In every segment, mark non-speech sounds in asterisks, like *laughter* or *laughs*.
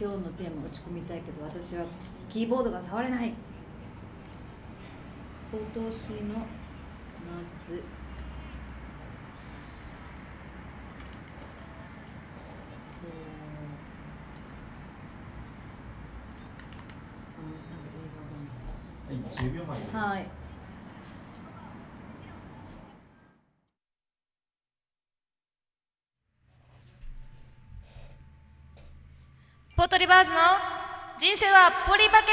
今日のテーマ打ち込みたいけど私はキーボードが触れない今年の夏10秒前です。はい元リバーズの人生はポリバケツ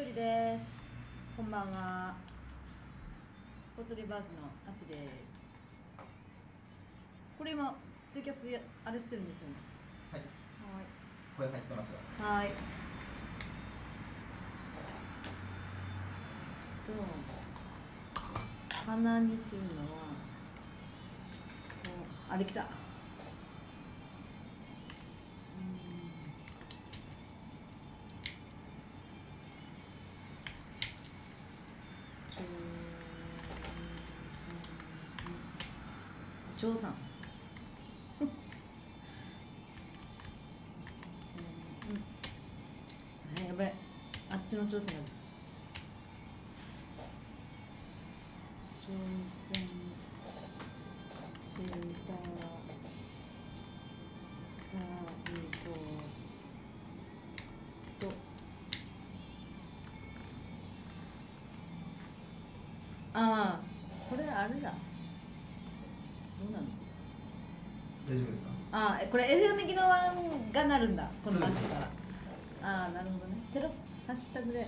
一人ですこんばんはポトリバーズのあちですこれ今ツイキャスあれしてるんですよねはいはい声入ってますはい鼻にするのはあできたうん、長さんうん、やばいあっちの長さんやったああこれあれだどうなの大丈夫ですかああこれ FM 機能ワンがなるんだこのからああなるほどねテロハッシュタグで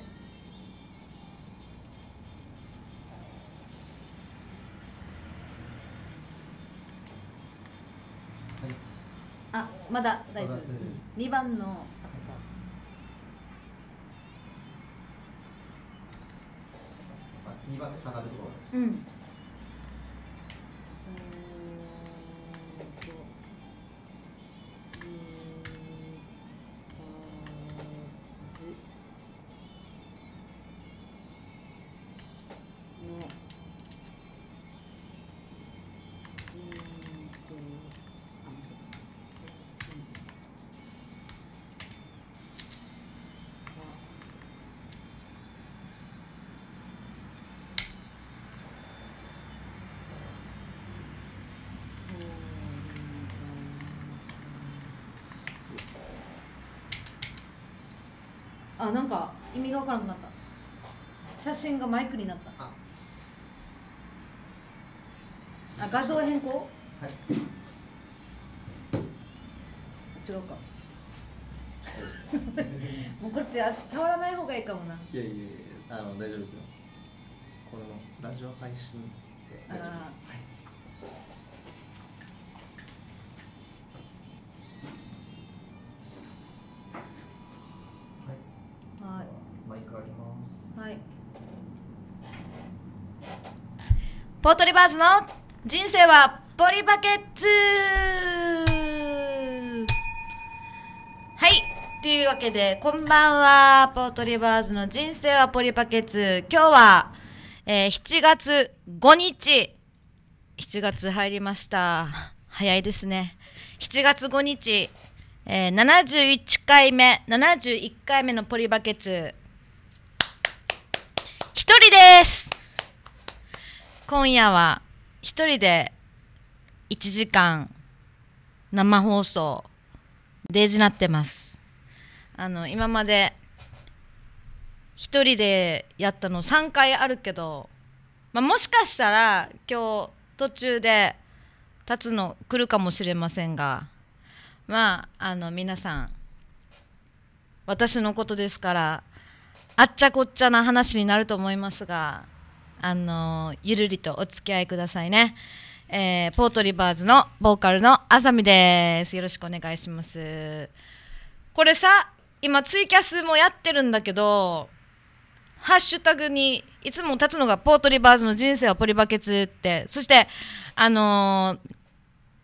あまだ大丈夫、ま、2番の2番手下がるところ、うんなんか意味がわからなくなった写真がマイクになったあ画像変更はい違うか *laughs* もうこっち触らない方がいいかもないやいやいやあの大丈夫ですよこのラジオ配信で大丈夫ですポートリバーズの人生はポリバケツはいというわけでこんばんはポートリバーズの人生はポリバケツ今日は、えー、7月5日7月入りました早いですね7月5日、えー、71回目71回目のポリバケツ一人です今夜は一人で1時間生放送デージなってますあの今まで一人でやったの3回あるけど、まあ、もしかしたら今日途中で立つの来るかもしれませんがまああの皆さん私のことですからあっちゃこっちゃな話になると思いますがあのゆるりとお付き合いくださいね。えー、ポートリバーズのボーカルのあさみです。よろしくお願いします。これさ、今ツイキャスもやってるんだけど、ハッシュタグにいつも立つのがポートリバーズの人生はポリバケツって、そして、あのー、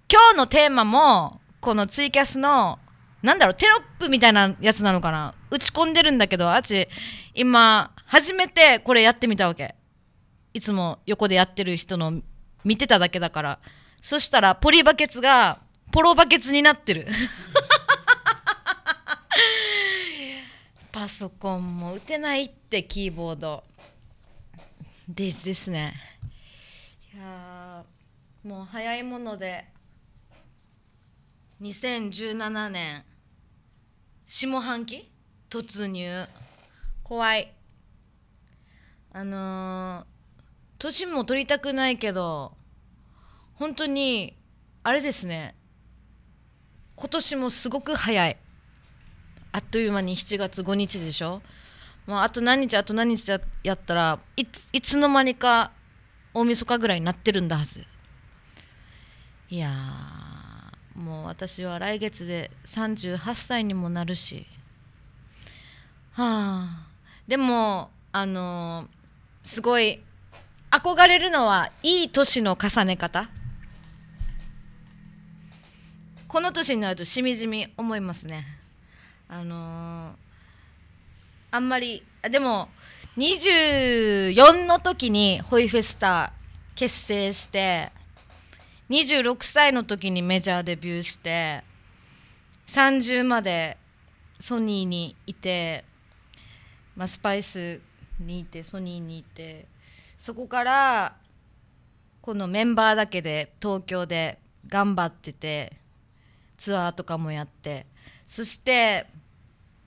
今日のテーマも、このツイキャスの、なんだろう、テロップみたいなやつなのかな打ち込んでるんだけど、あち、今、初めてこれやってみたわけ。いつも横でやってる人の見てただけだからそしたらポリバケツがポロバケツになってる *laughs* パソコンも打てないってキーボードデイズですねいやもう早いもので2017年下半期突入怖いあのー年も取りたくないけど本当にあれですね今年もすごく早いあっという間に7月5日でしょもう、あ、と何日あと何日やったらいついつの間にか大晦日ぐらいになってるんだはずいやもう私は来月で38歳にもなるしはあでもあのー、すごい憧れるのはいい年の重ね方この年になるとしみじみ思いますねあのー、あんまりでも24の時にホイフェスタ結成して26歳の時にメジャーデビューして30までソニーにいて、まあ、スパイスにいてソニーにいて。そこからこのメンバーだけで東京で頑張っててツアーとかもやってそして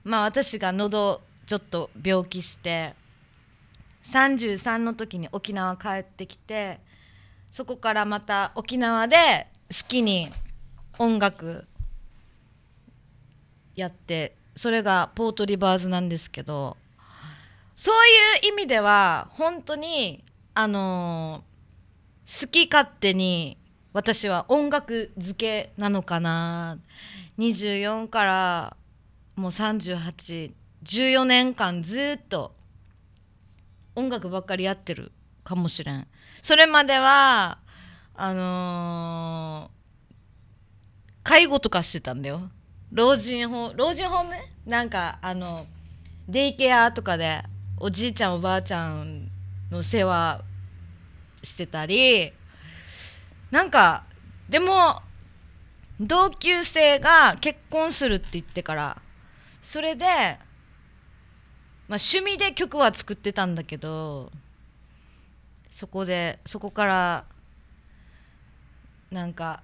まあ私が喉ちょっと病気して33の時に沖縄帰ってきてそこからまた沖縄で好きに音楽やってそれがポートリバーズなんですけどそういう意味では本当にあのー、好き勝手に私は音楽漬けなのかな24からもう3814年間ずっと音楽ばっかりやってるかもしれんそれまではあのー、介護とかしてたんだよ老人ホ老人ホームなんかあのデイケアとかでおじいちゃんおばあちゃんの世話してたりなんかでも同級生が結婚するって言ってからそれで、まあ、趣味で曲は作ってたんだけどそこでそこからなんか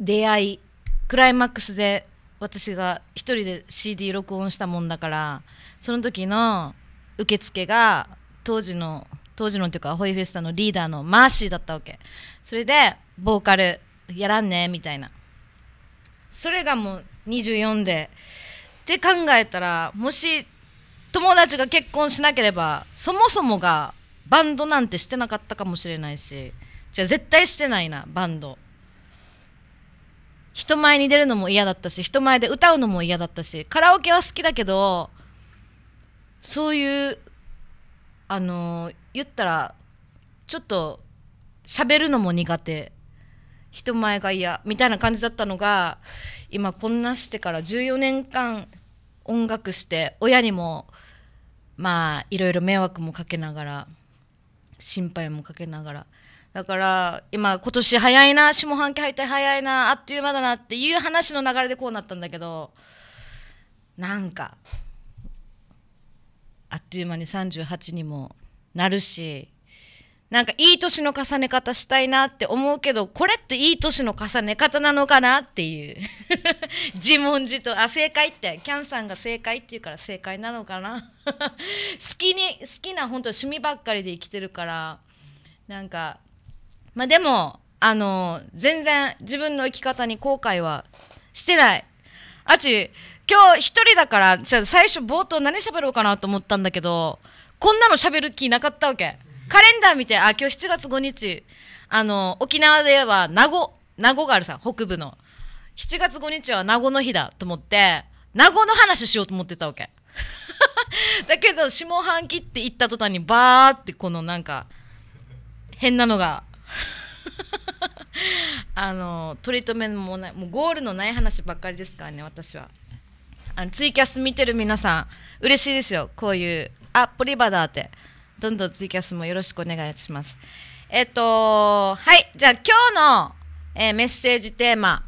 出会いクライマックスで私が一人で CD 録音したもんだからその時の受付が当時の当時のっていうかホイフェスタのリーダーのマーシーだったわけそれでボーカルやらんねみたいなそれがもう24でって考えたらもし友達が結婚しなければそもそもがバンドなんてしてなかったかもしれないしじゃあ絶対してないなバンド人前に出るのも嫌だったし人前で歌うのも嫌だったしカラオケは好きだけどそういうあの言ったらちょっと喋るのも苦手人前が嫌みたいな感じだったのが今こんなしてから14年間音楽して親にもまあいろいろ迷惑もかけながら心配もかけながらだから今今年早いな下半期敗退早いなあっという間だなっていう話の流れでこうなったんだけどなんかあっという間に38にもなるしなんかいい年の重ね方したいなって思うけどこれっていい年の重ね方なのかなっていう *laughs* 自問自答あ正解ってキャンさんが正解って言うから正解なのかな *laughs* 好きに好きな本当趣味ばっかりで生きてるからなんかまあでもあの全然自分の生き方に後悔はしてないあち今日一人だからじゃ最初冒頭何喋ろうかなと思ったんだけどこんなの喋る気なかったわけカレンダー見てあ今日7月5日あの沖縄では名護名護があるさ北部の7月5日は名護の日だと思って名護の話しようと思ってたわけ *laughs* だけど下半期って言った途端にバーってこのなんか変なのが *laughs* あのトりーめもないもうゴールのない話ばっかりですからね私は。あのツイキャス見てる皆さん嬉しいですよこういうあポリバダーってどんどんツイキャスもよろしくお願いしますえっ、とはいじゃあ今日の、えー、メッセージテーマ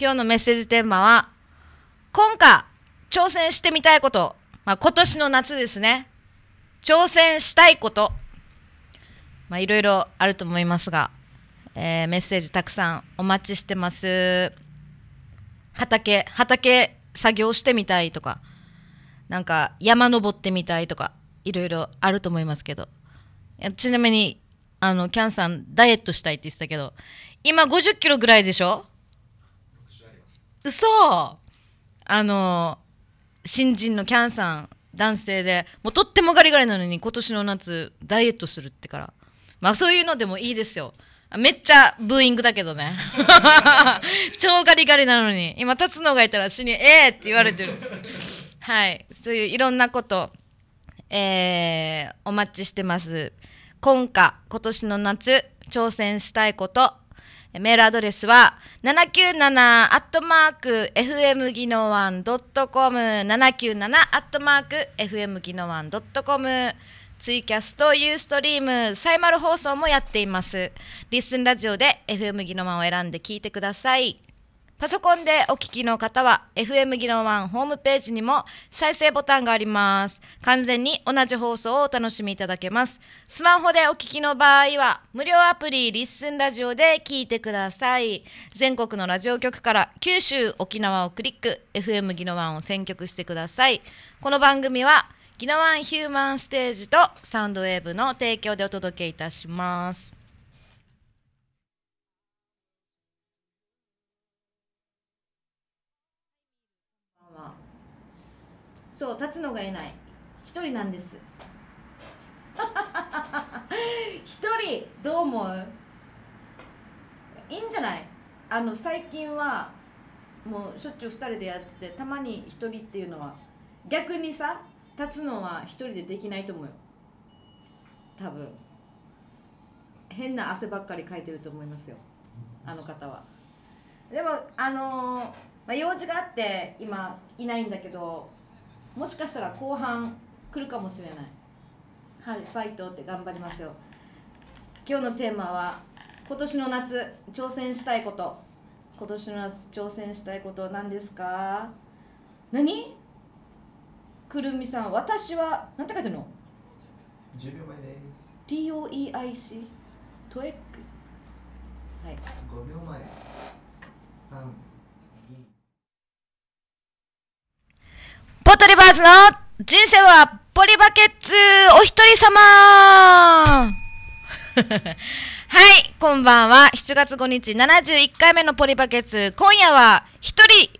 今日のメッセージテーマは今回挑戦してみたいこと、まあ、今年の夏ですね挑戦したいことまいろいろあると思いますが、えー、メッセージたくさんお待ちしてます畑畑作業してみたいとかなんか山登ってみたいとかいろいろあると思いますけどちなみにあのキャンさんダイエットしたいって言ってたけど今5 0キロぐらいでしょ嘘あの新人のキャンさん男性でもうとってもガリガリなのに今年の夏ダイエットするってからまあそういうのでもいいですよめっちゃブーイングだけどね。*laughs* 超ガリガリなのに、今、立つのがいたら死に、えーって言われてる。はい。そういういろんなこと、えー、お待ちしてます。今夏、今年の夏、挑戦したいこと、メールアドレスは、797アットマーク FM 技能ワンドットコム、797アットマーク FM 技能ワンドットコム、ツイキャスト、ユーストリーム、サイマル放送もやっています。リッスンラジオで FM ギノマンを選んで聞いてください。パソコンでお聞きの方は FM ノ能ンホームページにも再生ボタンがあります。完全に同じ放送をお楽しみいただけます。スマホでお聞きの場合は無料アプリリッスンラジオで聞いてください。全国のラジオ局から九州、沖縄をクリック FM ノ能ンを選曲してください。この番組はギナワンヒューマンステージとサウンドウェーブの提供でお届けいたします。そう立つのがいない一人なんです *laughs* 一人どう思ういいんじゃないあの最近はもうしょっちゅう二人でやっててたまに一人っていうのは逆にさ立つのは一人でできないと思うよ多分変な汗ばっかりかいてると思いますよあの方はでもあのー、まあ、用事があって今いないんだけどもしかしたら後半来るかもしれないはいファイトって頑張りますよ今日のテーマは今年の夏挑戦したいこと今年の夏挑戦したいことは何ですか何くるみさん私は何て書いてるの ?10 秒前です TOEIC トエックはい5秒前ポトリバーズの人生はポリバケッツお一人様 *laughs* はい、こんばんは。7月5日71回目のポリバケツ。今夜は一人、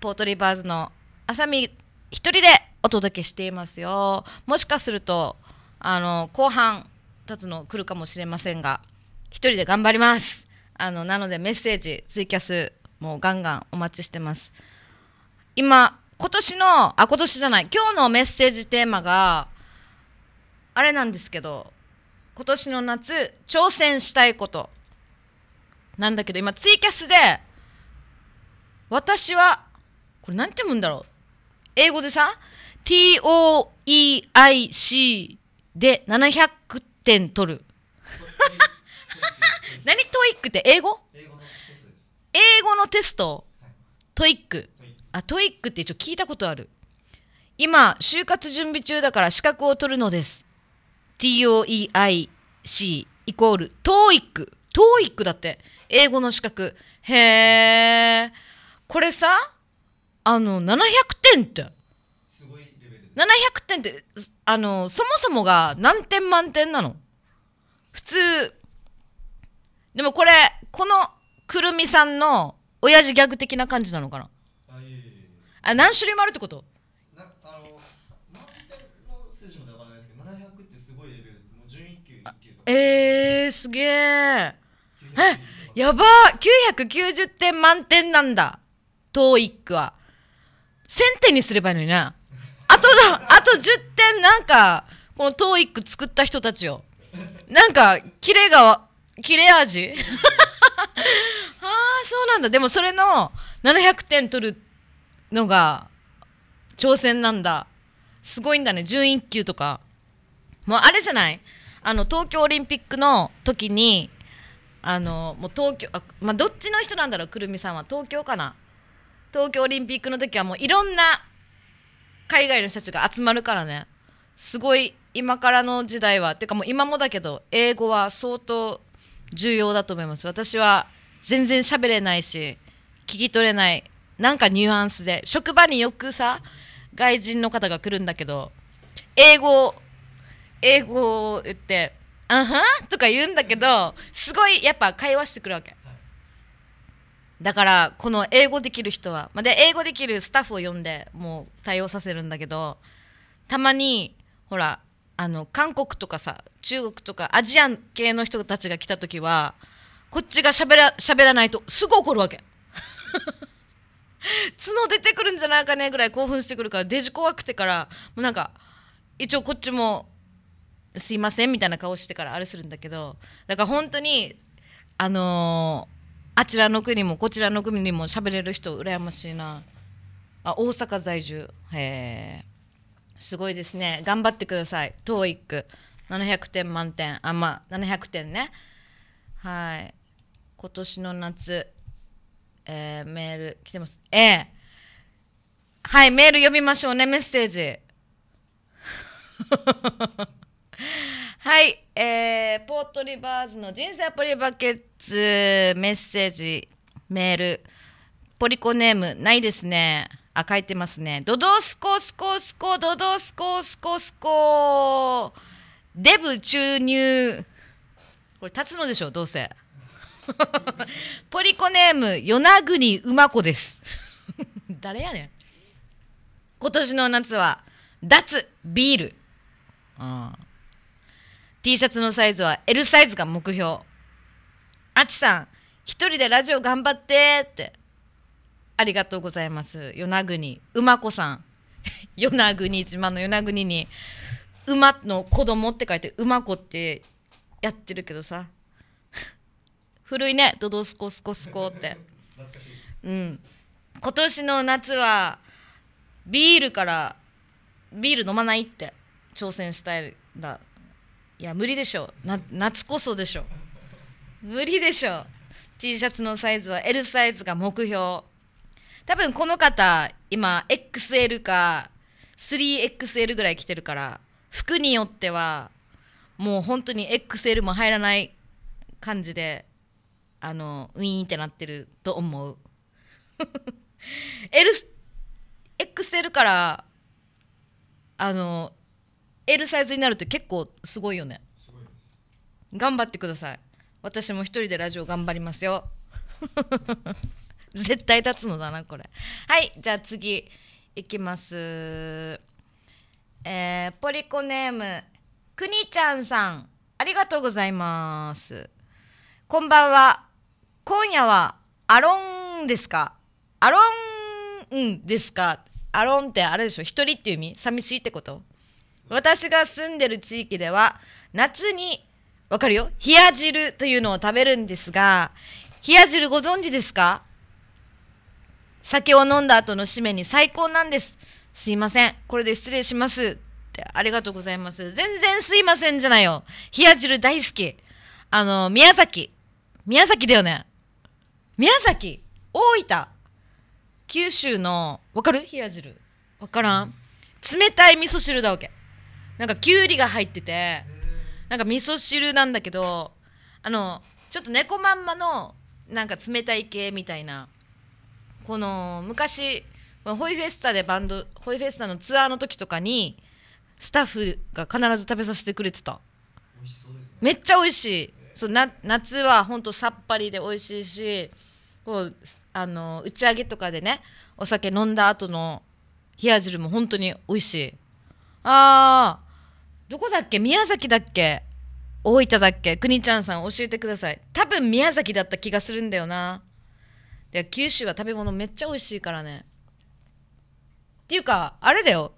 ポートリバーズの浅見一人でお届けしていますよもしかするとあの後半立つの来るかもしれませんが一人で頑張りますあのなのでメッセージツイキャスもうガンガンお待ちしてます今今年のあ今年じゃない今日のメッセージテーマがあれなんですけど今年の夏挑戦したいことなんだけど今ツイキャスで私はこれ何て読むんだろう英語でさ、TOEIC で700点取る。*laughs* 何トイックって英語英語のテスト、はい、トイック。あ、トイックって一応聞いたことある。今、就活準備中だから資格を取るのです。TOEIC イコール、トーイック。トーイックだって。英語の資格。へえ。これさ、あの700点ってすごいレベル700点ってあのそもそもが何点満点なの普通でもこれこのくるみさんの親父ギャグ的な感じなのかなあいえいえあ何種類もあるってことなあの満点の数字もわからないですけど700ってすごいレベルもう級1級とかえー、すげええやば990点満点なんだ TOEIC は1000点にすればいいのにな。あとだ、あと10点なんか、このトーイック作った人たちを。なんか、キレが、キレ味 *laughs* ああ、そうなんだ。でもそれの700点取るのが挑戦なんだ。すごいんだね。準1級とか。もうあれじゃないあの、東京オリンピックの時に、あの、もう東京、あまあ、どっちの人なんだろう、くるみさんは。東京かな。東京オリンピックの時はもういろんな海外の人たちが集まるからねすごい今からの時代はっていうかもう今もだけど英語は相当重要だと思います私は全然喋れないし聞き取れないなんかニュアンスで職場によくさ外人の方が来るんだけど英語英語を言って「あはん?」とか言うんだけどすごいやっぱ会話してくるわけだからこの英語できる人は、まあ、で英語できるスタッフを呼んでもう対応させるんだけどたまにほらあの韓国とかさ中国とかアジアン系の人たちが来た時はこっちが喋ら喋らないとすぐ怒るわけ *laughs* 角出てくるんじゃないかねぐらい興奮してくるからデジ怖くてからもうなんか一応こっちも「すいません」みたいな顔してからあれするんだけどだから本当にあのーあちらの国もこちらの国にも喋れる人羨ましいなあ大阪在住へえすごいですね頑張ってください TOEIC700 点満点あまあ700点ねはい今年の夏、えー、メール来てますええー、はいメール読みましょうねメッセージはい、えー、ポートリバーズの人生アプリバケツメッセージメールポリコネームないですねあ書いてますねドドスコスコスコドドスコスコスコデブ注入これ立つのでしょどうせ *laughs* ポリコネーム与那国馬子です *laughs* 誰やねん今年の夏は脱ビールうん T シャツのサイズは L サイズが目標あちさん一人でラジオ頑張ってってありがとうございます与那国馬子さん *laughs* 与那国島の与那国に馬の子供って書いて馬子ってやってるけどさ *laughs* 古いねドドスコスコスコってうん今年の夏はビールからビール飲まないって挑戦したいんだいや無理でしょな夏こそでしょ無理でしょ T シャツのサイズは L サイズが目標多分この方今 XL か 3XL ぐらい着てるから服によってはもう本当に XL も入らない感じであのウィーンってなってると思う *laughs* L XL からあの L サイズになるって結構すごいよね頑張ってください私も一人でラジオ頑張りますよ *laughs* 絶対立つのだなこれはいじゃあ次いきますえー、ポリコネームくにちゃんさんありがとうございますこんばんは今夜はアロンですかアロンですかアロンってあれでしょ一人っていう意味寂しいってこと私が住んでる地域では、夏に、わかるよ冷や汁というのを食べるんですが、冷や汁ご存知ですか酒を飲んだ後の締めに最高なんです。すいません。これで失礼します。って、ありがとうございます。全然すいませんじゃないよ。冷や汁大好き。あの、宮崎。宮崎だよね。宮崎。大分。九州の、わかる冷や汁。わからん。冷たい味噌汁だわけ。なんかきゅうりが入っててなんか味噌汁なんだけどあのちょっと猫まんまのなんか冷たい系みたいなこの昔ホイフェスタでバンドホイフェスタのツアーの時とかにスタッフが必ず食べさせてくれてた、ね、めっちゃ美味しい、そうな夏はほんとさっぱりで美味しいしこうあの打ち上げとかでねお酒飲んだ後の冷や汁も本当に美味しいああどこだっけ宮崎だっけ大分だっけ国ちゃんさん教えてください多分宮崎だった気がするんだよなで九州は食べ物めっちゃ美味しいからねっていうかあれだよ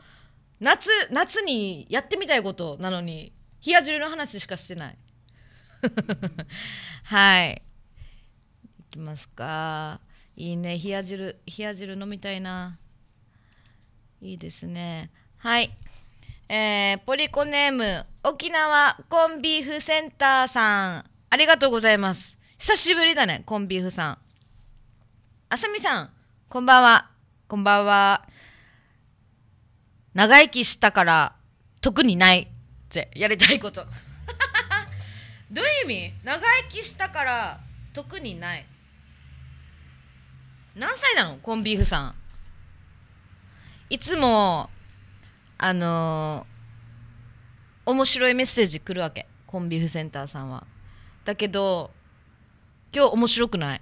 夏夏にやってみたいことなのに冷や汁の話しかしてない *laughs* はいいきますかいいね冷や汁冷や汁飲みたいないいですねはいえー、ポリコネーム沖縄コンビーフセンターさんありがとうございます久しぶりだねコンビーフさんあさみさんこんばんはこんばんは長生きしたから特にないってやりたいこと *laughs* どういう意味長生きしたから特にない何歳なのコンビーフさんいつもあのー、面白いメッセージ来るわけコンビーフセンターさんはだけど今日面白くない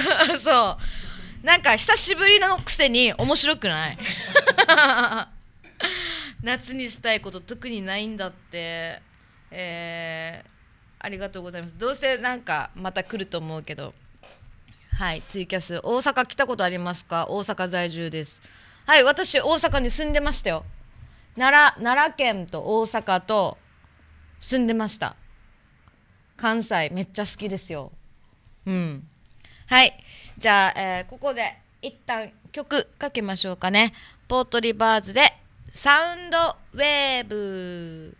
*laughs* そうなんか久しぶりのくせに面白くない *laughs* 夏にしたいこと特にないんだってえー、ありがとうございますどうせなんかまた来ると思うけどはいツイキャス大阪来たことありますか大阪在住ですはい私大阪に住んでましたよ奈良奈良県と大阪と住んでました関西めっちゃ好きですようんはいじゃあ、えー、ここで一旦曲かけましょうかねポートリバーズでサウンドウェーブ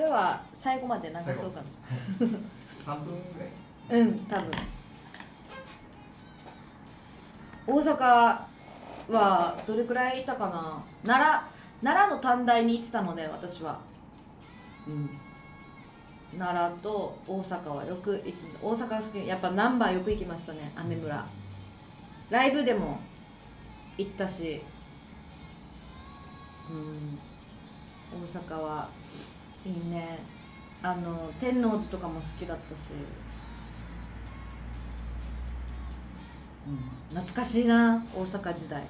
れは最後まで流そうかな3分ぐらいうん多分大阪はどれくらいいたかな奈良奈良の短大に行ってたので私はうん奈良と大阪はよく行って大阪好きやっぱナンバーよく行きましたね雨村ライブでも行ったしうん大阪はいいねあの天王寺とかも好きだったし、うん、懐かしいな大阪時代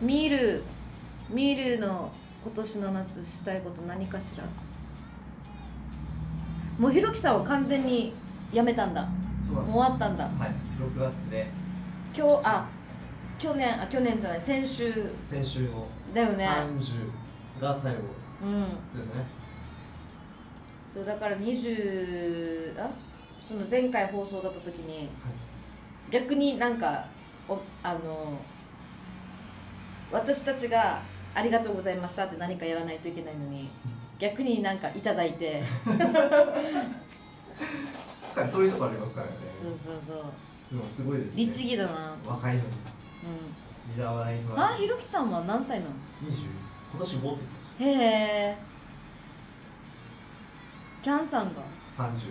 見る見るの今年の夏したいこと何かしらもうひろきさんは完全にやめたんだもう終わったんだはい6月で今日あ去年あ去年じゃない先週先週のだよね30が最後ですね、うん、そうだから20あその前回放送だった時に、はい、逆になんかおあの私たちが「ありがとうございました」って何かやらないといけないのに逆になんかいただいて *laughs* そういうとこありますからねそうそうそうでもすごいですね律儀だな若いのにじゃないとあひろきさんは何歳なの ?20 今年5って言ってましたへえキャンさんが30です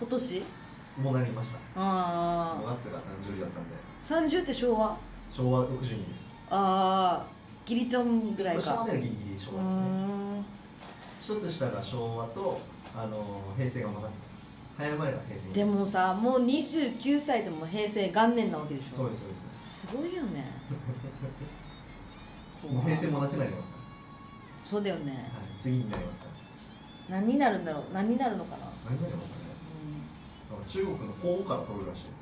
今年もうなりましたああ月が誕生日だったんで30って昭和昭和62ですああギリちョんぐらいか昭和ではギリギリ昭和ですね一つ下が昭和とあの平成が混ざってます早まれば平成でもさもう29歳でも平成元年なわけでしょそうですそうですすごいよね *laughs* 平成もなくなりますかそうだよね、はい、次になりますか何になるんだろう何になるのかな何になりますかね、うん、中国の法から取るらしいですね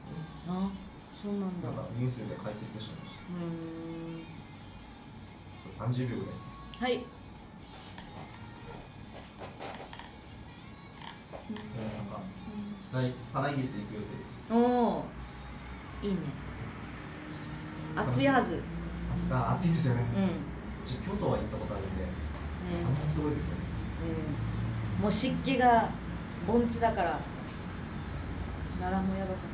あそうなんだなんかニュースで解説してましたうん秒ぐらいですはいうん、来再来月行く予定ですおおいいね暑いはず暑いですよね、うん、京都は行ったことあるんで、うん、すごいですよね、うん、もう湿気が盆地だから奈良もやばかった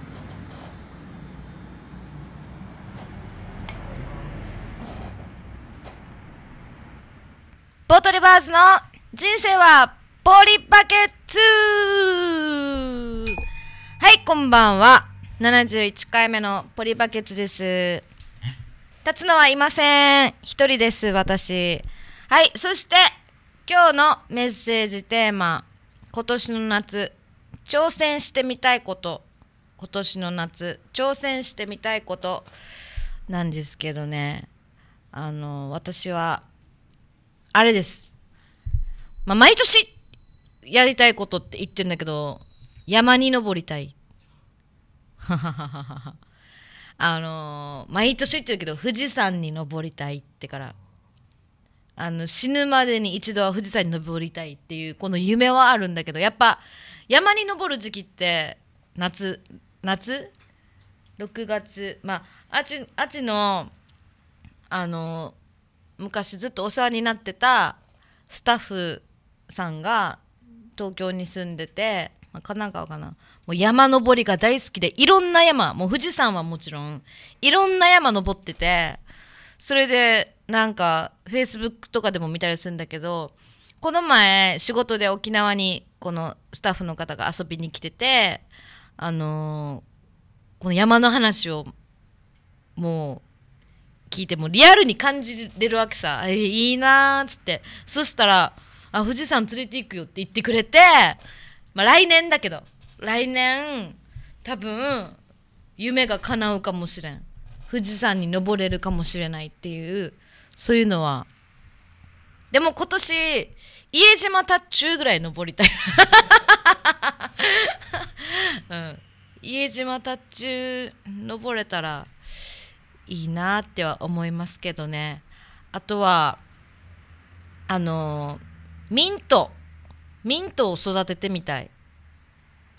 ボートレバーズの人生はポリバケツはい、こんばんは。71回目のポリバケツです。立つのはいません。一人です、私。はい、そして、今日のメッセージテーマ。今年の夏、挑戦してみたいこと。今年の夏、挑戦してみたいこと。なんですけどね。あの、私は、あれです。まあ、毎年、やりたいことって言ってんだけど、山に登りたい。ははははは。あのー、毎年言ってるけど富士山に登りたいってからあの死ぬまでに一度は富士山に登りたいっていうこの夢はあるんだけどやっぱ山に登る時期って夏夏 ?6 月まああちあちのあの昔ずっとお世話になってたスタッフさんが東京に住んでて神奈川かなもう山登りが大好きでいろんな山もう富士山はもちろんいろんな山登っててそれでなんかフェイスブックとかでも見たりするんだけどこの前仕事で沖縄にこのスタッフの方が遊びに来ててあのー、この山の話をもう聞いてもリアルに感じれるわけさ「えいいな」っつってそしたらあ「富士山連れて行くよ」って言ってくれてまあ、来年だけど来年多分夢が叶うかもしれん富士山に登れるかもしれないっていうそういうのはでも今年家島タッチューぐらい登りたい *laughs* うん、家島タッチュー登れたらいいなっては思いますけどねあとはあのミントミントを育ててみたい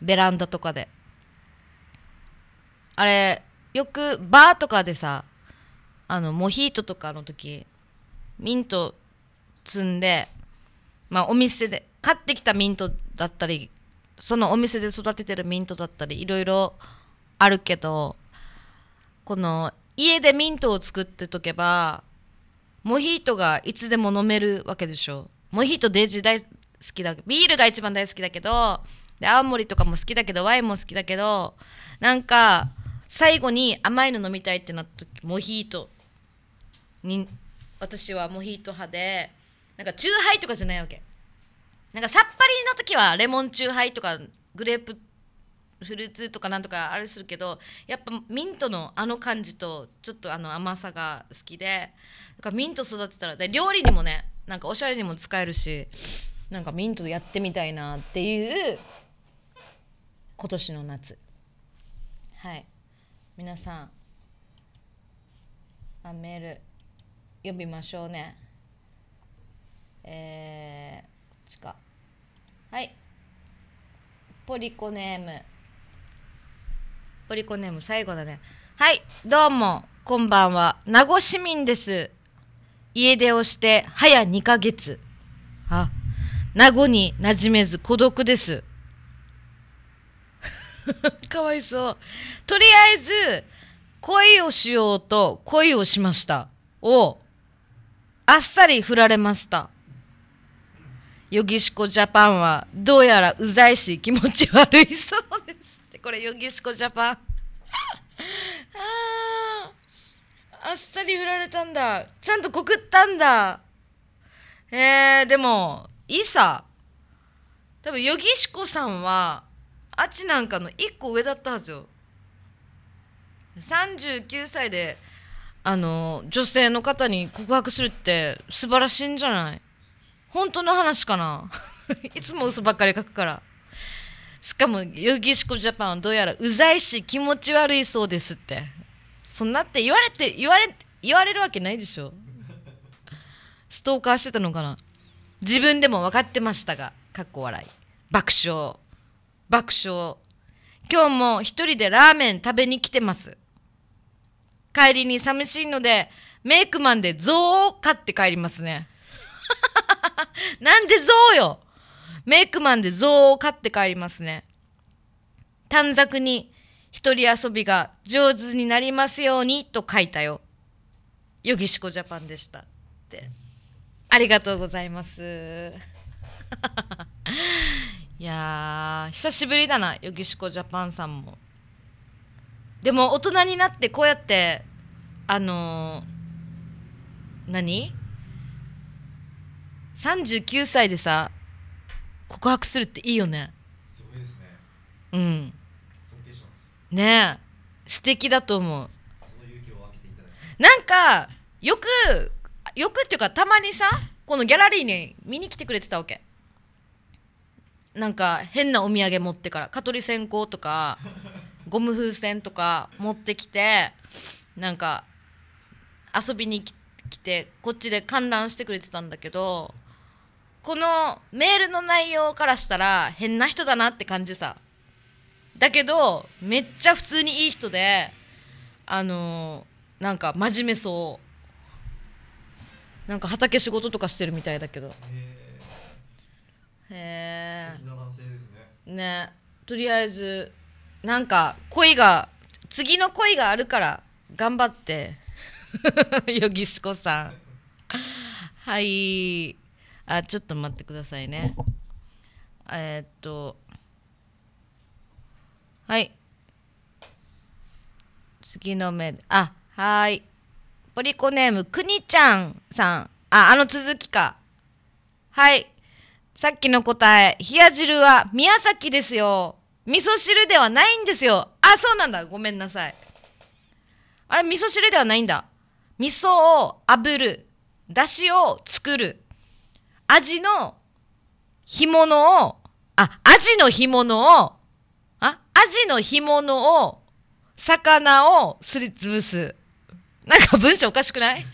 ベランダとかであれよくバーとかでさあのモヒートとかの時ミント積んでまあお店で買ってきたミントだったりそのお店で育ててるミントだったりいろいろあるけどこの家でミントを作ってとけばモヒートがいつでも飲めるわけでしょモヒートデジ大好きだビールが一番大好きだけどで青森とかも好きだけどワインも好きだけどなんか最後に甘いの飲みたいってなった時モヒートに私はモヒート派でなんかチューハイとかじゃないわけなんかさっぱりの時はレモンチューハイとかグレープフルーツとかなんとかあれするけどやっぱミントのあの感じとちょっとあの甘さが好きでかミント育てたらで料理にもねなんかおしゃれにも使えるしなんかミントでやってみたいなっていう今年の夏はい皆さんあメール呼びましょうねえー、ちかはいポリコネームポリコネーム最後だねはいどうもこんばんは名護市民です家出をして早2ヶ月あ名護に馴染めず孤独です。*laughs* かわいそう。とりあえず、恋をしようと恋をしました。を、あっさり振られました。ヨギシコジャパンは、どうやらうざいし気持ち悪いそうですって。これ、ヨギシコジャパン。ああ、あっさり振られたんだ。ちゃんと告ったんだ。えー、でも、いさ多分ヨギシコさんはあちなんかの1個上だったはずよ39歳であの女性の方に告白するって素晴らしいんじゃない本当の話かな *laughs* いつも嘘ばっかり書くからしかもヨギシコジャパンはどうやらうざいし気持ち悪いそうですってそんなって言われて言われ言われるわけないでしょストーカーしてたのかな自分でも分かってましたが、かっこ笑い。爆笑。爆笑。今日も一人でラーメン食べに来てます。帰りに寂しいので、メイクマンで象を買って帰りますね。*laughs* なんで象よメイクマンで象を飼って帰りますね。短冊に一人遊びが上手になりますようにと書いたよ。よぎしこジャパンでしたって。ありがとうございます。*laughs* いや久しぶりだな、よぎしこジャパンさんも。でも、大人になって、こうやって、あのー、何 ?39 歳でさ、告白するっていいよね。すごいですね。うん。尊敬します。ねえ、素敵だと思う。その勇気を分けていただきなんか、よく、よくっていうかたまにさこのギャラリーに見に来てくれてたわけなんか変なお土産持ってから蚊取り線香とかゴム風船とか持ってきてなんか遊びに来てこっちで観覧してくれてたんだけどこのメールの内容からしたら変な人だなって感じさだけどめっちゃ普通にいい人であのー、なんか真面目そうなんか畑仕事とかしてるみたいだけどへえね、ね、とりあえずなんか恋が次の恋があるから頑張ってよぎしこさんはいあちょっと待ってくださいねえー、っとはい次のメールあはいポリコネーム、くにちゃんさん。あ、あの続きか。はい。さっきの答え、冷や汁は宮崎ですよ。味噌汁ではないんですよ。あ、そうなんだ。ごめんなさい。あれ、味噌汁ではないんだ。味噌を炙る。だしを作る。味の干物を、あ、アジの干物を、あ、アジの干物を、魚をすりつぶす。なんか文章おかしくない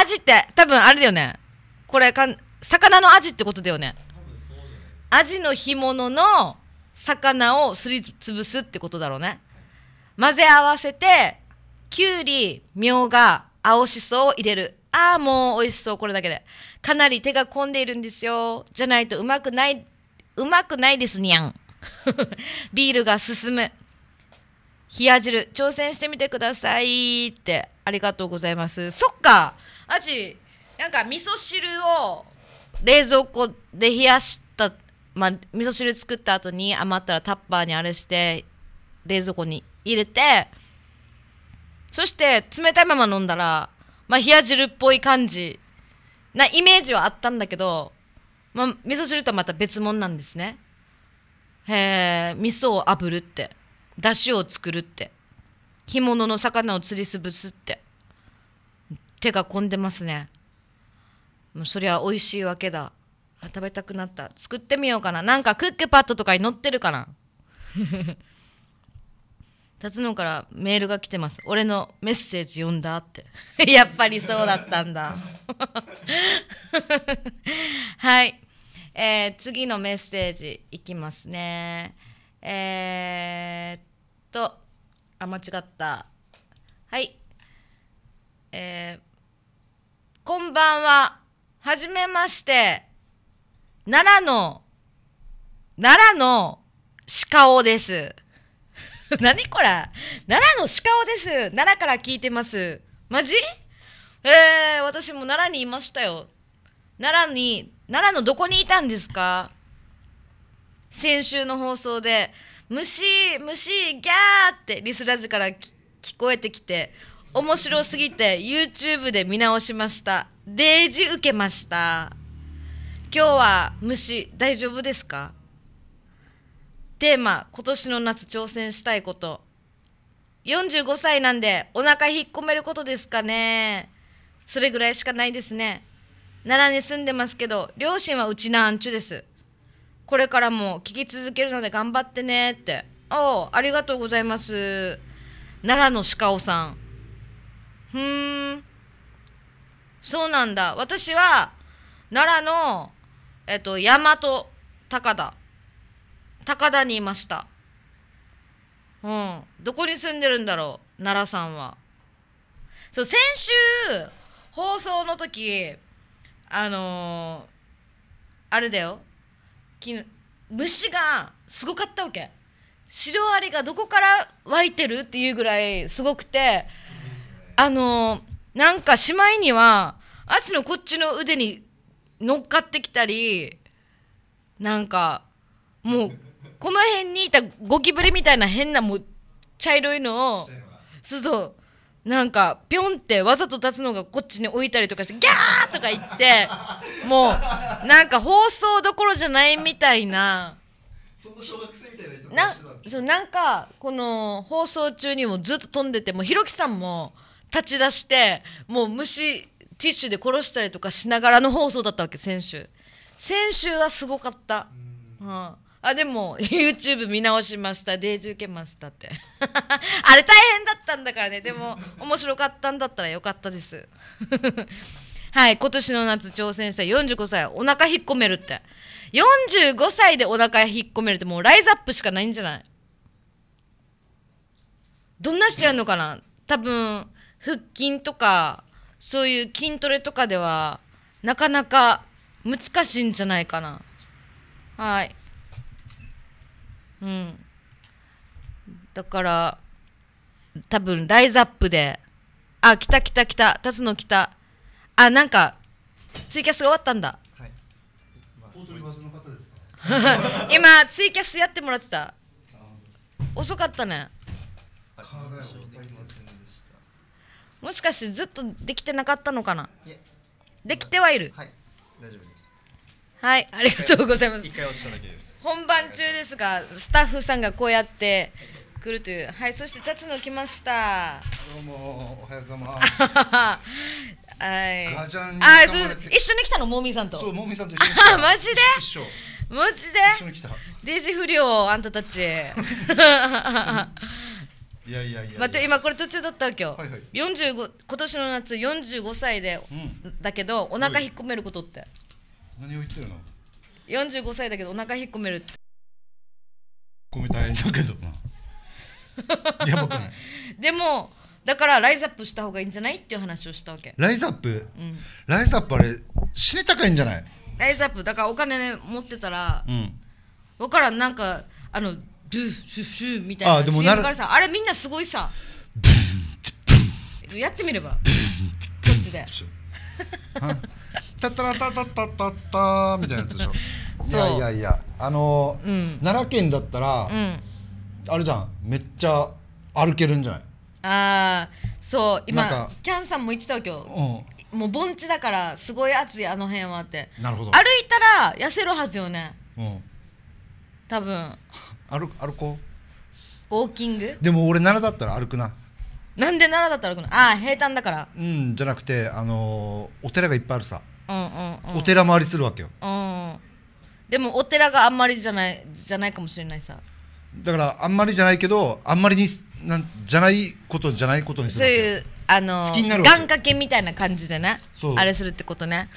アジって多分あれだよねこれか魚のアジってことだよねアジの干物の魚をすりつぶすってことだろうね混ぜ合わせてきゅうりみょうが青しそを入れるああもう美味しそうこれだけでかなり手が込んでいるんですよじゃないとうまくないうまくないですにゃん *laughs* ビールが進む冷や汁、挑戦してみてくださいって、ありがとうございます。そっか味ジ、なんか味噌汁を冷蔵庫で冷やした、まあ、味噌汁作った後に余ったらタッパーにあれして、冷蔵庫に入れて、そして冷たいまま飲んだら、まあ、冷や汁っぽい感じなイメージはあったんだけど、まあ、味噌汁とはまた別物なんですね。へえ、味噌を炙るって。出汁を作るって干物の魚を釣りすぶすって手が込んでますねもうそりゃ美味しいわけだ食べたくなった作ってみようかななんかクックパッドとかに載ってるかな辰野 *laughs* からメールが来てます俺のメッセージ読んだって *laughs* やっぱりそうだったんだ *laughs* はい、えー、次のメッセージいきますねえー、と、あ、間違った。はい。えー、こんばんは。はじめまして。奈良の、奈良の鹿尾です。*laughs* 何これ奈良の鹿尾です。奈良から聞いてます。マジえー、私も奈良にいましたよ。奈良に、奈良のどこにいたんですか先週の放送で虫虫ギャーってリスラジから聞こえてきて面白すぎて YouTube で見直しましたデージ受けました今日は虫大丈夫ですかテーマ今年の夏挑戦したいこと45歳なんでお腹引っ込めることですかねそれぐらいしかないですね奈良に住んでますけど両親はうちなんちゅですこれからも聞き続けるので頑張ってねっておありがとうございます奈良の鹿尾さんふーんそうなんだ私は奈良のえっと大和高田高田にいましたうんどこに住んでるんだろう奈良さんはそう先週放送の時あのー、あれだよ虫がすごかったわけシロアリがどこから湧いてるっていうぐらいすごくて、あのなんかしまいには足のこっちの腕に乗っかってきたりなんかもうこの辺にいたゴキブリみたいな変なもう茶色いのをそうそうなんかピョンってわざと立つのがこっちに置いたりとかしてギャーとか言ってもうなんか放送どころじゃないみたいな。そな小学生みたいなそうなんかこの放送中にもずっと飛んでてもうひろきさんも立ち出してもう虫ティッシュで殺したりとかしながらの放送だったわけ先週先週はすごかった、うん、はああでも *laughs* YouTube 見直しましたデージ受けましたって *laughs* あれ大変だったんだからねでも面白かったんだったらよかったです *laughs* はい今年の夏挑戦した45歳お腹引っ込めるって45歳でお腹引っ込めるってもうライズアップしかないんじゃないどんな人やるのかな多分腹筋とかそういう筋トレとかではなかなか難しいんじゃないかなはいうん、だから多分ライズアップであ来た来た来た立つの来たあなんかツイキャスが終わったんだ、はい、今ツイキャスやってもらってた遅かったねもしかしてずっとできてなかったのかなできてはいる、はい、大丈夫ですはい、ありがとうございます。一回落ちただけです。本番中ですが、スタッフさんがこうやって来るという。はい、そして辰の来ました。どうも、おはようございます。*laughs* はい。ガジャンあ、そう、一緒に来たの、もみさんと。そう、もみさんと一緒にあ、マジで一緒。マジで一緒に来た。デジ不良、あんたたち。*laughs* いやいやいや待って今これ途中だったわけよ、はいはい、45今年の夏45歳で、うん、だけどお腹引っ込めることって何を言ってるの45歳だけどお腹引っ込めるって込めたいんだけどな *laughs* やばくないでもだからライズアップした方がいいんじゃないっていう話をしたわけライズアップ、うん、ライズアップあれ死に高いんじゃないライズアップだからお金、ね、持ってたら、うん、分からんなんかあのドゥフフみたいなあでもなるからさあれみんなすごいさやってみればどっちで。タタラタタタタタみたいなやつでしょ。いやいやいや、あのうん奈良県だったら、うんあれじゃん、めっちゃ歩けるんじゃない。ああそう今キャンさんも言ってたわけようもう盆地だからすごい暑いあの辺はってなるほど。歩いたら痩せるはずよねうん、多分 *laughs* 歩歩こう。ウォーキングでも俺奈良だったら歩くな。なんで奈良だったらこのああ平坦だからうんじゃなくてあのーお寺がいっぱいあるさ、うんうんうんお寺回りするわけようんでもお寺があんまりじゃないじゃないかもしれないさだからあんまりじゃないけどあんまりになんじゃないことじゃないことにすそるうわけいうあの好きになるわけ願掛けみたいな感じでねそうあれするってことね、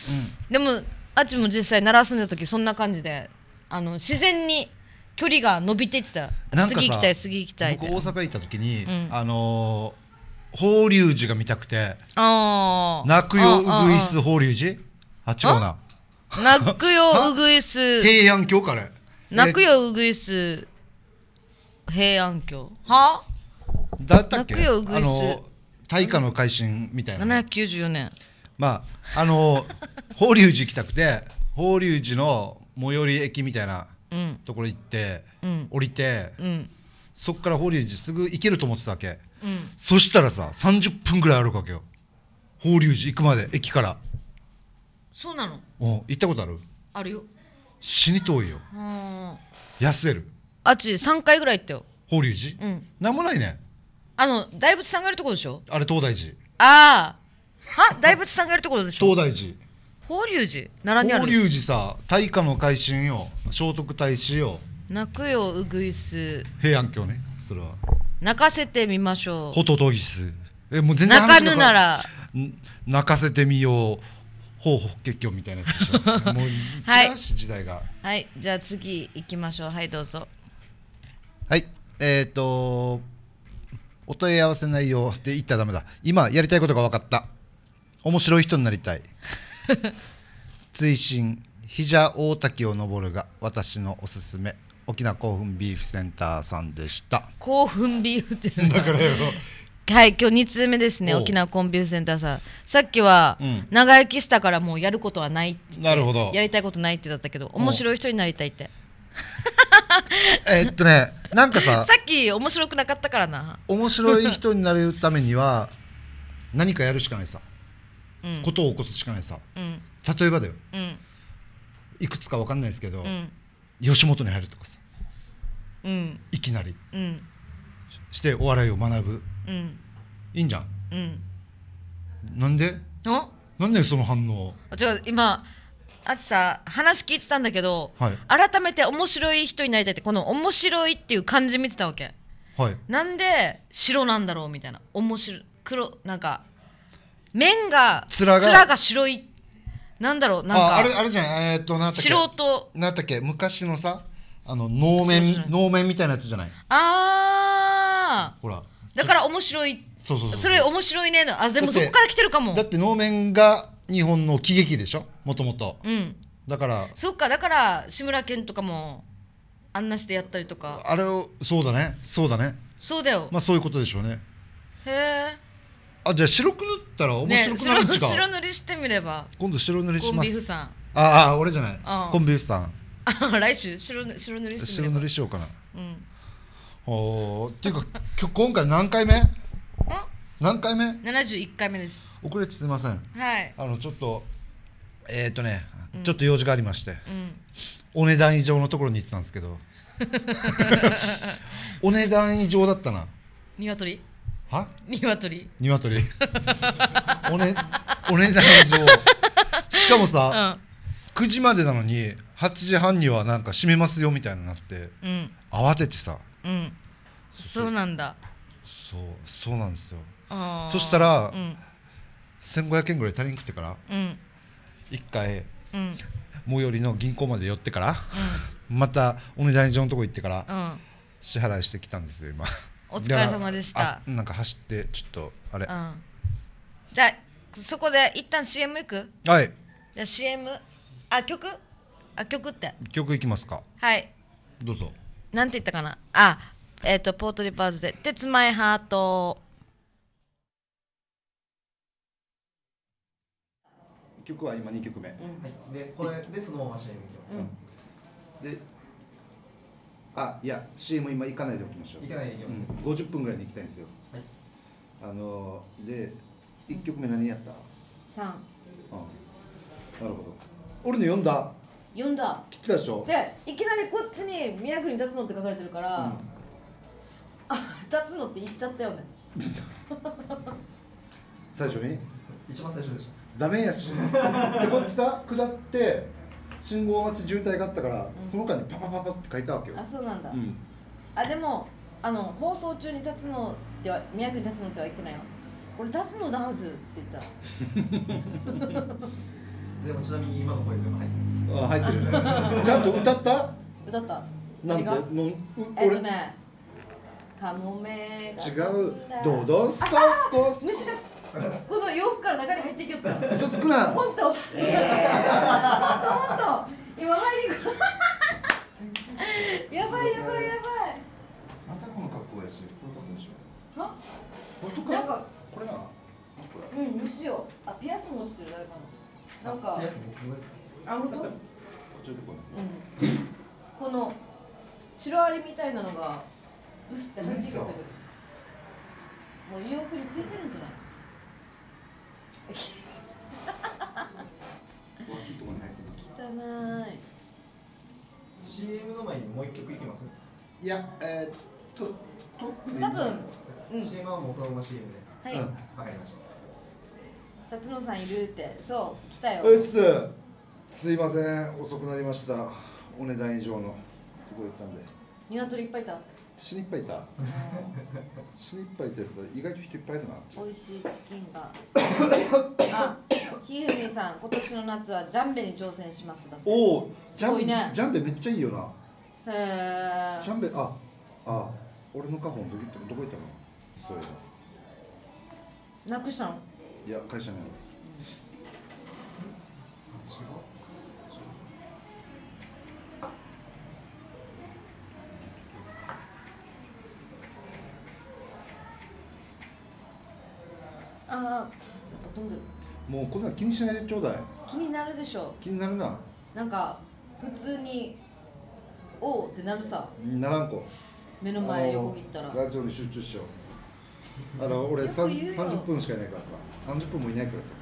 でもあっちも実際奈良住んでた時そんな感じであの自然に距離が伸びていってたな次行きたい次行きたい僕大阪行った時に、うんあのー法隆寺が見たくて泣くようぐいす法隆寺あ違うな泣くようぐいす *laughs* 平安京かれ泣くようぐいす平安京はだったっけ泣くようぐいす大化の改新みたいな794年まああの *laughs* 法隆寺行きたくて法隆寺の最寄り駅みたいなところ行って、降りて、そっから法隆寺すぐ行けると思ってたわけそしたらさ30分ぐらい歩くわけよ法隆寺行くまで駅からそうなのお行ったことあるあるよ死に遠いよ安せるあっち3回ぐらい行ったよ法隆寺うん何もないねあの大仏さんがいるとこでしょあれ東大寺ああ大仏さんがいるところでしょ東大寺法隆寺奈良にある法隆寺さ大化の改新よ聖徳太子よ泣くよウグイス平安京ねそれは泣かせてみましょうホトトギスえもう全然泣かぬなら泣かせてみようほうう結局みたいなやつでしょ *laughs* もうはい、はいじゃあ次行きましょうはいどうぞはいえっ、ー、とお問い合わせ内容で言ったらダメだ今やりたいことが分かった面白い人になりたい *laughs* 追伸ひじゃ大滝を登るが私のおすすめ沖縄興奮ビーフセンターさんでした興奮ビーフって言うんだからよはい今日2通目ですね沖縄コンビューセンターさんさっきは、長生きしたからもうやることはないってなるほどやりたいことないってだったけど面白い人になりたいってえっとねなんかさ *laughs* さっき面白くなかったからな面白い人になれるためには何かやるしかないさ、うんことを起こすしかないさうん例えばだようんいくつかわかんないですけど、うん吉本に入るとかさうん、いきなり、うん、してお笑いを学ぶ、うん、いいんじゃん、うん、なんでなんでその反応違う今あちさ話聞いてたんだけど、はい、改めて面白い人になりたいってこの「面白い」っていう漢字見てたわけ、はい、なんで白なんだろうみたいな面白黒なんか面が面が白いなんだろうなんかあれあれじゃんえー、っとなだっけ素人なったっけ昔のさあの能面能面みたいなやつじゃないああほらだから面白いそうそうそうそれ面白いねあでもそこから来てるかもだって能面が日本の喜劇でしょもともとうんだからそっかだから志村けんとかもあんなしてやったりとかあれをそうだねそうだねそうだよまあそういうことでしょうねへえあじゃあ白く塗ったら面白くなるん違う、ね、白白塗りしてみれば今度白塗りしますコンビフさんああ俺じゃない、うん、コンビフさん *laughs* 来週白白塗り白塗りしようかなうんおっていうか *laughs* 今回何回目何回目 ?71 回目です遅れてすいませんはいあのちょっとえっ、ー、とね、うん、ちょっと用事がありまして、うん、お値段以上のところに行ってたんですけど *laughs* お値段以上だったな鶏は鶏鶏おねお値段以上しかもさ、うん9時までなのに8時半にはなんか閉めますよみたいになって、うん、慌ててさ、うん、そうなんだそうそうなんですよそしたら、うん、1500円ぐらい足りんくてから、うん、1回、うん、最寄りの銀行まで寄ってから、うん、またお値段上のとこ行ってから、支払いしてきたんですよ今お疲れ様でしたなんか走ってちょっとあれ、じゃあそこで一旦 CM 行くはいじゃあ CM あ曲あ曲って曲いきますかはいどうぞなんて言ったかなあえっ、ー、とポートリパーズで「That's m 曲は今2曲目、うん、でこれでそのまま CM いきます、うん、であいや CM 今行かないでおきましょう行かないでいきます、ね、うん、50分ぐらいにいきたいんですよ、はい、あので1曲目何やった ?3、あなるほど俺の読んだ読んだ切ってたでしょでいきなりこっちに「宮に立つの」って書かれてるから、うん、あ立つのって言っちゃったよね *laughs* 最初に一番最初でしたダメやしでこっちさ下って信号待ち渋滞があったから、うん、その間にパパパパって書いたわけよあそうなんだ、うん、あでもあの放送中に立つのっては宮に立つのっては言ってないよ俺立つのだはずって言った *laughs* でもちなみに今の声全部入ってます。あ入ってる。ちゃんと歌った？歌った。なんで？のう俺。えっとね、カモメ。違う。ドドスカスコス。虫がこの洋服から中に入ってきよった。嘘つくな。本さんいるってそう来たよっすすいません遅くなりましたお値段以上のとこ行ったんで鶏いっぱいいた死にいっぱいいた死にいっぱいいたやつだ意外と人いっぱいいるな美味しいチキンがあひふみさん今年の夏はジャンベに挑戦しますだっておおジャンベ、ね、ジャンベめっちゃいいよなへえジャンベああ俺のカホンどこ行ったのそういえばなくしたのいや会社にありますあぱどんどんもうこんなの気にしないでちょうだい気になるでしょ気になるななんか普通に「おう」ってなるさならんこ目の前横見たらラジオに集中しようあの俺30分しかいないからさ30分もいないからさこ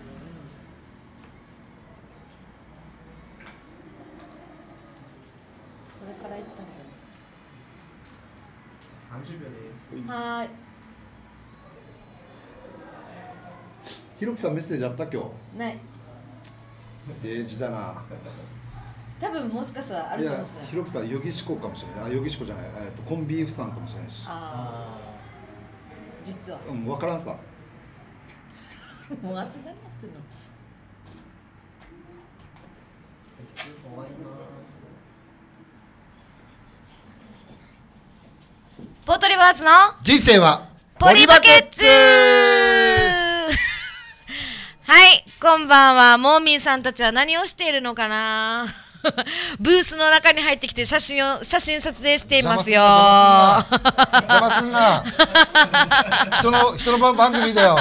れからいったの30秒ですはーいひろきさんメッセージあった今日ないデージだな多分もしかしたらあるかもしれないひろきさんヨギシコかもしれないあヨギシコじゃない、えっとコンビーフさんかもしれないしああ実はうん分からんさもうあっち何やってんの終わりますポートリバーズの人生はポリバケッツこんばんは。モーミンさんたちは何をしているのかな *laughs* ブースの中に入ってきて写真を写真撮影していますよ。邪魔すんな。人の人の番組だよ。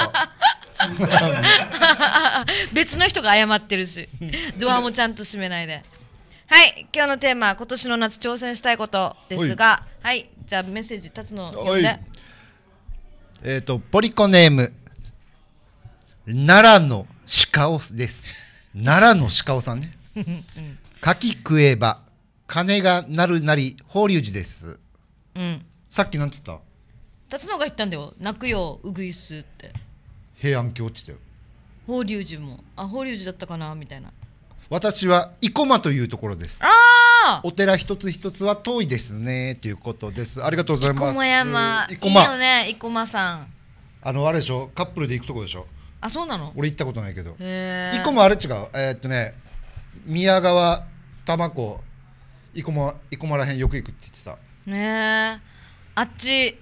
*laughs* 別の人が謝ってるし、ドアもちゃんと閉めないで。はい、今日のテーマ今年の夏挑戦したいことですが、はい、じゃあメッセージ立つの読んで。えっ、ー、とポリコネーム奈良の。鹿尾です。奈良の鹿尾さんね。柿食えば金がなるなり法隆寺です。うん。さっきなんつった辰野が言ったんだよ。泣くよ、うぐいすって。平安京って言ったよ。法隆寺も。あ、法隆寺だったかなみたいな。私は生駒というところです。ああお寺一つ一つは遠いですね。ということです。ありがとうございます。生駒山。生駒。いいよね、生駒さん。あの、あれでしょカップルで行くとこでしょあそうなの俺行ったことないけど一個もあれ違うえー、っとね宮川多摩湖生駒生駒らへんよく行くって言ってたねえあっち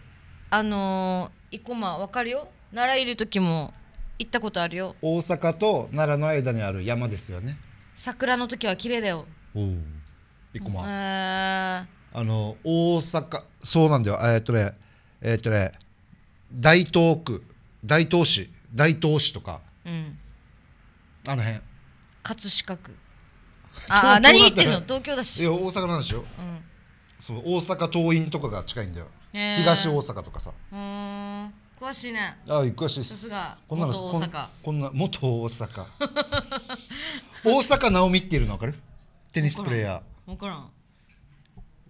あの生駒わかるよ奈良いる時も行ったことあるよ大阪と奈良の間にある山ですよね桜の時は綺麗だよおお生駒あの大阪そうなんだよえー、っとねえー、っとね大東区大東市大東市とか、うん、あの辺葛飾区 *laughs* ああ何言ってるの東京だしいや大阪なんですよ、うん、そう大阪桐蔭とかが近いんだよ東大阪とかさうん詳しいねああ詳しいですこんなの元大阪こんな元大阪 *laughs* 大阪直美っていうの分かるテニスプレーヤー分からん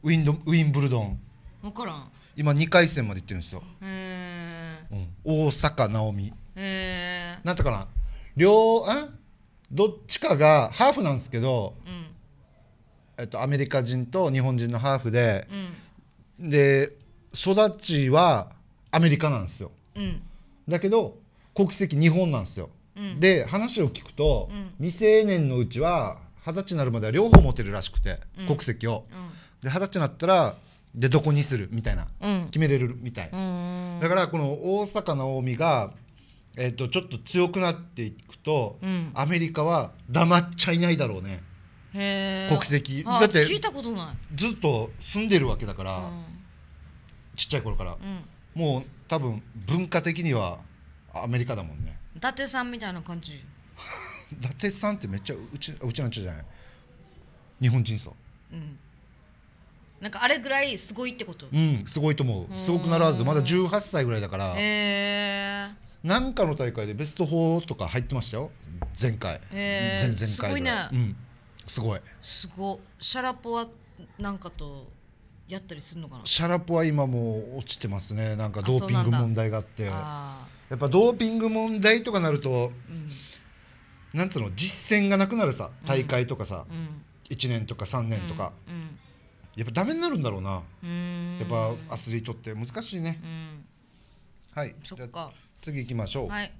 ウィンドウィンブルドン分からん今2回戦まで行ってるんですようん、大阪直美えなんてうかな両あどっちかがハーフなんですけど、うん、えっと、アメリカ人と日本人のハーフで、うん、で育ちはアメリカなんですよ、うん、だけど国籍日本なんですよ、で話を聞くと、未成年のうちは二十歳になるまでは両方持てるらしくて、国籍を、で二十歳になったらでどこにするみたいな、決めれるみたいだからこの大阪近江がえーと、ちょっと強くなっていくと、うん、アメリカは黙っちゃいないだろうね国籍だって聞いたことないずっと住んでるわけだから、うん、ちっちゃい頃から、うん、もう多分文化的にはアメリカだもんね伊達さんみたいな感じ *laughs* 伊達さんってめっちゃうちうちなんちゃじゃない日本人そう、うん、なんかあれぐらいすごいってことうんすごいと思うすごくならずまだ18歳ぐらいだからへえ何かの大会でベスト4とか入ってましたよ前回、えー、前々回すごいね、うん、すごいすごシャラポはなんかとやったりするのかなシャラポは今もう落ちてますねなんかドーピング問題があってやっぱドーピング問題とかなると、うん、なんつうの実践がなくなるさ大会とかさ、うん、1年とか3年とか、うんうん、やっぱダメになるんだろうなやっぱアスリートって難しいね、はいそっか次行きましょうはい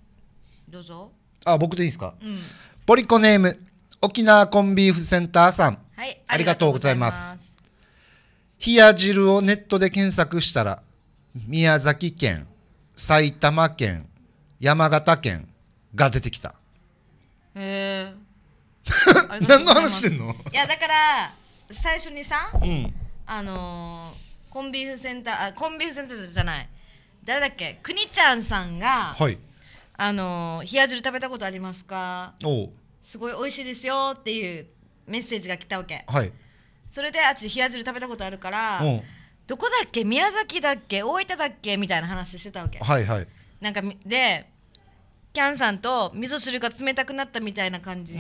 どうぞあ僕でいいですか、うん、ポリコネーム沖縄コンビーフセンターさん、はい、ありがとうございます冷や汁をネットで検索したら宮崎県埼玉県山形県が出てきたへえ *laughs* 何の話してんのいやだから最初にさ、うん、あのー、コンビーフセンターあコンビーフセンターじゃない誰だっけくにちゃんさんが、はい、あの冷や汁食べたことありますかすごい美味しいですよっていうメッセージが来たわけ、はい、それであっち冷や汁食べたことあるからどこだっけ宮崎だっけ大分だっけみたいな話してたわけはいはいなんかでキャンさんと味噌汁が冷たくなったみたいな感じ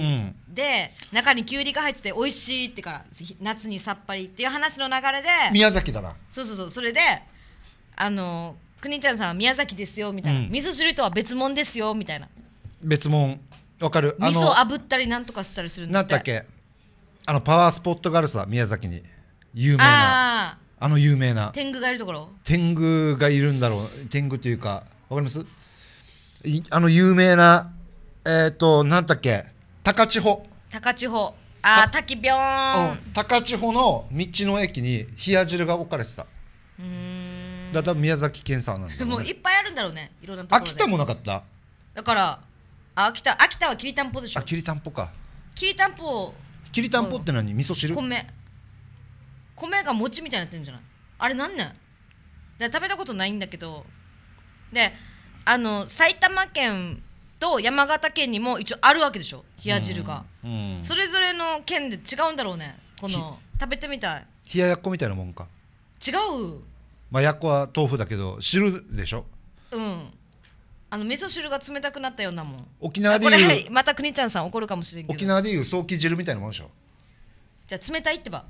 で、うん、中にきゅうりが入ってて美味しいってから夏にさっぱりっていう話の流れで宮崎だなそうそうそうそれであの国ちゃんさんは宮崎ですよみたいな、うん味噌汁とは別物ですよみたいな別物わかるあ味噌の炙ったりなんとかしたりするんだなんだっけあのパワースポットがあるさ宮崎に有名なああの有名な天狗がいるところ天狗がいるんだろう天狗というかわかりますいあの有名なえっ、となんだっけ高千穂高千穂ああ滝ビョーン、高千穂の道の駅に冷や汁が置かれてただ多分宮崎県産なんだ、ね、もういっぱいあるんだろうねいろんなところで秋田もなかっただからあ秋田秋田はきりたんぽでしょあきりたんぽかきりたんぽきりたんぽって何味噌汁米米が餅みたいになってるんじゃないあれなんねんで食べたことないんだけどであの埼玉県と山形県にも一応あるわけでしょ冷や汁が、うんうん、それぞれの県で違うんだろうねこの食べてみたい冷ややっこみたいなもんか違うまあやっこは豆腐だけど汁でしょうんあの味噌汁が冷たくなったようなもん沖縄でこいうれまた国ちゃんさん怒るかもしれんけど沖縄でいう早期汁みたいなもんでしょじゃあ冷たいってば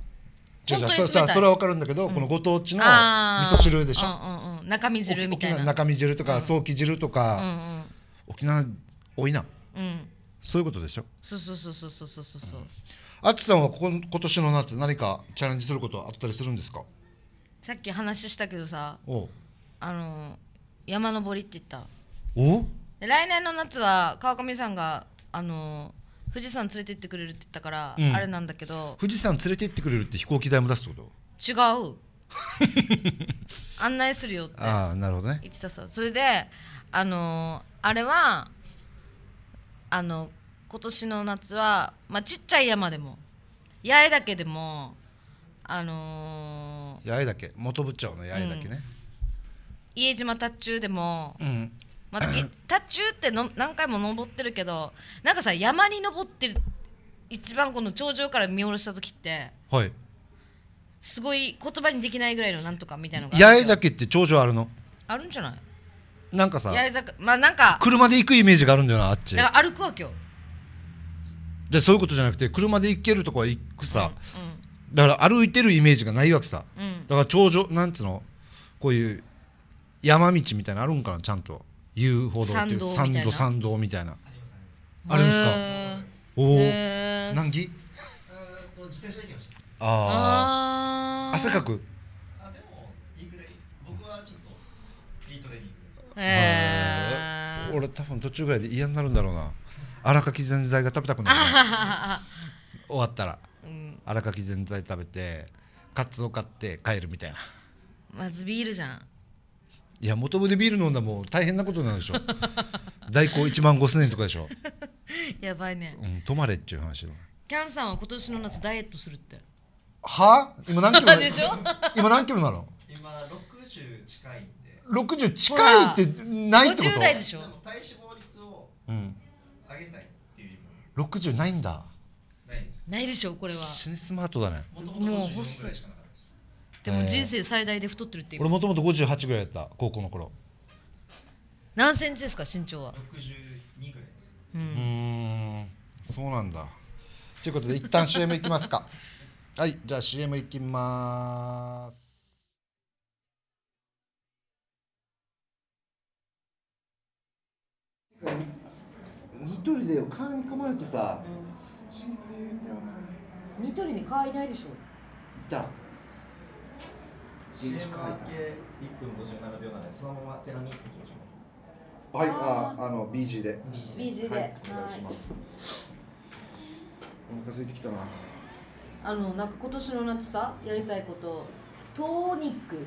じゃあ本当にそ冷じたゃあそれは分かるんだけど、このご当地の味噌汁でしょ、うんうんうん、中身汁み沖たいな縄中身汁とか早期汁とか、沖縄多いなうんそういうことでしょそうそうそうそうそうそうそう、あっちさんはここ今年の夏何かチャレンジすることあったりするんですかさっき話したけどさあの山登りって言ったお来年の夏は川上さんがあの富士山連れてってくれるって言ったから、うん、あれなんだけど富士山連れてってくれるって飛行機代も出すってこと違う *laughs* 案内するよってあなるほどね言ってたさそれであのあれはあの今年の夏は、まあ、ちっちゃい山でも八重岳でもあのー八重岳本部町の八重岳ね、家島達中でも、うんまあ、*clears throat* 達中っての何回も登ってるけどなんかさ山に登ってる一番この頂上から見下ろした時ってはいすごい言葉にできないぐらいのなんとかみたいなのが八重岳って頂上あるのあるんじゃないなんかさ八重坂まあなんか車で行くイメージがあるんだよなあっちだから歩くわけよでそういうことじゃなくて車で行けるとこは行くさ、うんだから歩いてるイメージがないわけさ、うん、だから頂上なんつうのこういう山道みたいなあるんかなちゃんと遊歩道っていう参道参道みたいなあるんですかおお何儀ああ汗かくあでもいいぐらい僕はちょっといートレーニングえー、俺多分途中ぐらいで嫌になるんだろうな荒かきぜんざいが食べたくなる *laughs* 終わったら。荒かき全体食べてカツを買って帰るみたいなまずビールじゃんいやもともでビール飲んだもう大変なことなんでしょ代行1万5000円とかでしょ *laughs* やばいね、うん、泊まれっていう話キャンさんは今年の夏ダイエットするっては今何キロ *laughs* でしょ *laughs* 今何キロなの今60近いんで60近いってないってこと50代でしょ体脂肪率を上げたいっていう、うん、60ないんだないでしょこれは死にスマートだねもう細いでも人生最大で太ってるっていう、俺もともと58ぐらいだった高校の頃何センチですか身長は62ぐらいですうんそうなんだということで一旦 CM いきますか *laughs* はいじゃあ CM いきます一人で川に噛まれてさ、うんニトリに買いないでしょだって池蚊いた1分57秒なのでそのまま寺に行きましょうはいああの BG で BG で、はい、お願いしますお腹空いてきたなあのなんか今年の夏さやりたいことトーニック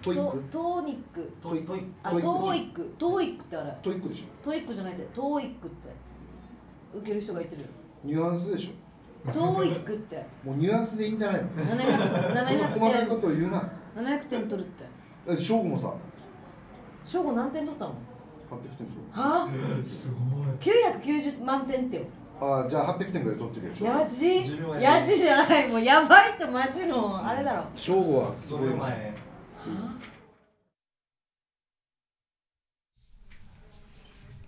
トイックトーニックトイトイあトトイックトイックってあれトイックでしょトイックじゃないってトーイックって受ける人がいてるニュアンスでしょトーイックってもうニュアンスでいいんじゃないの 700, 700細かいこと言うな700点取るってだってもさ翔吾何点取ったの8 0点取るはあ、えー、すごい990万点ってよあじゃあ800点ぐらい取ってるでしょやじやじじゃないもうやばいってマジのあれだろ正午はすごい前、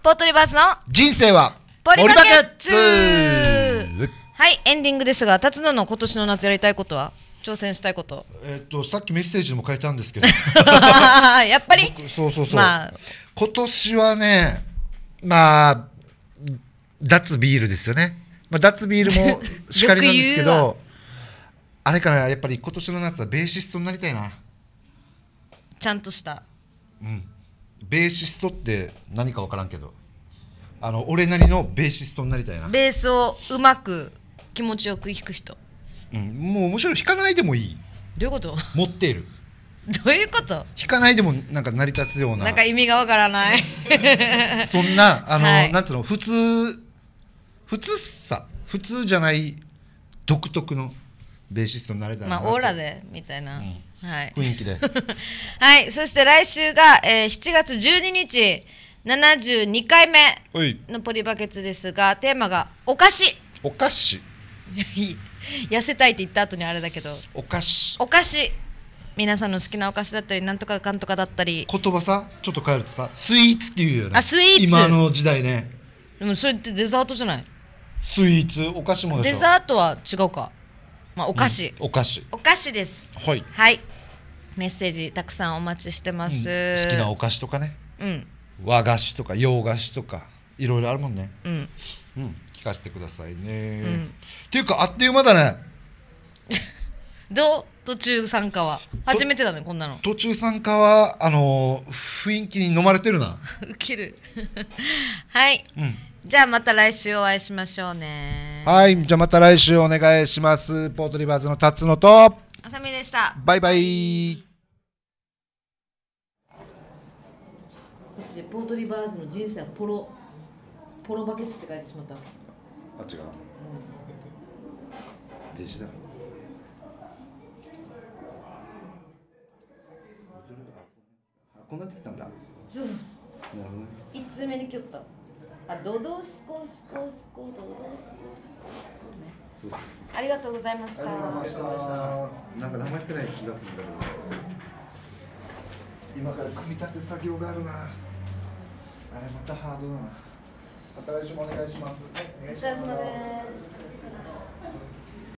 ポートリバースの人生はボリバケツはい、エンディングですが、辰野の今年の夏やりたいことは挑戦したいことえっと、さっきメッセージも書いたんですけど。*laughs* やっぱりそうそうそう。まあ、今年はね、まあ、脱ビールですよね。まあ、脱ビールも *laughs* しかりなんですけど、あれからやっぱり今年の夏はベーシストになりたいな。ちゃんとした。うん。ベーシストって何かわからんけど。あの俺なりのベーシストになりたいなベースをうまく気持ちよく弾く人、うん、もうむしろ弾かないでもいいどういうこと持っている *laughs* どういうこと弾かないでもなんか成り立つようななんか意味がわからない *laughs* そんなあの、はい、なんつうの普通普通さ普通じゃない独特のベーシストになれたらまあオーラでみたいな、うん、はい、雰囲気で *laughs* はいそして来週が、えー、7月12日72回目のポリバケツですがテーマがお菓子お菓子 *laughs* 痩せたいって言った後にあれだけどお菓子お菓子皆さんの好きなお菓子だったりなんとかかんとかだったり言葉さちょっと変えるとさスイーツっていうよねあスイーツ今の時代ねでもそれってデザートじゃないスイーツお菓子もデザートは違うかまあお菓子、うん、お菓子お菓子ですはい、はい、メッセージたくさんお待ちしてます、うん、好きなお菓子とかねうん和菓子とか洋菓子とかいろいろあるもんねうん、うん、聞かせてくださいね、うん、っていうかあっという間だね *laughs* どう途中参加は初めてだねこんなの途中参加はあのー、雰囲気に飲まれてるな *laughs* ウケる *laughs* はい、うん、じゃあまた来週お会いしましょうねはいじゃあまた来週お願いしますポートリバーズのタッツとあさみでしたバイバイでポートリバーズの人生はポロポロバケツって書いてしまったあ違う、うん、弟子だこうなってきたんだなるほど1つ目できよったあドドスコスコスコドドスコスコスコねありがとうございましたなんか名前くらい気がするんだけど、ね、今から組み立て作業があるなあれまたハードだな。新しいもお願いします。はい、お願いします。